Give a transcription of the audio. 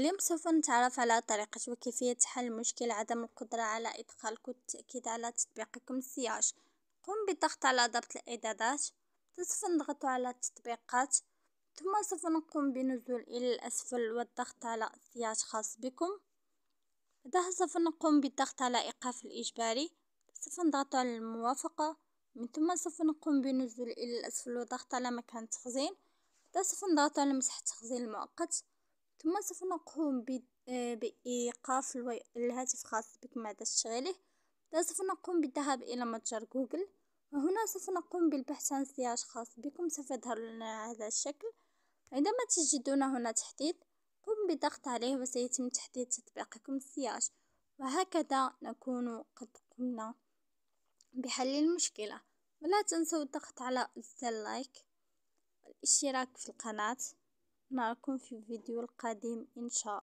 اليوم سوف نتعرف على طريقة وكيفية حل مشكل عدم القدرة على إدخال كود التأكيد على تطبيقكم السياج قم بالضغط على ضبط الإعدادات سوف نضغط على التطبيقات ثم سوف نقوم بنزول إلى الأسفل والضغط على سياج خاص بكم بعدها سوف نقوم بالضغط على إيقاف الإجباري سوف نضغط على الموافقة من ثم سوف نقوم بنزول إلى الأسفل والضغط على مكان التخزين سوف نضغط على مسح التخزين المؤقت ثم سوف نقوم آه، بإيقاف الهاتف خاص بكم بعد تشغيله سوف نقوم بالذهاب إلى متجر جوجل وهنا سوف نقوم بالبحث عن سياج خاص بكم سوف يظهر لنا هذا الشكل عندما تجدون هنا تحديد قم بالضغط عليه وسيتم تحديد تطبيقكم السياج وهكذا نكون قد قمنا بحل المشكلة ولا تنسوا الضغط على زر لايك والاشتراك في القناة نراكم في الفيديو القادم إن شاء الله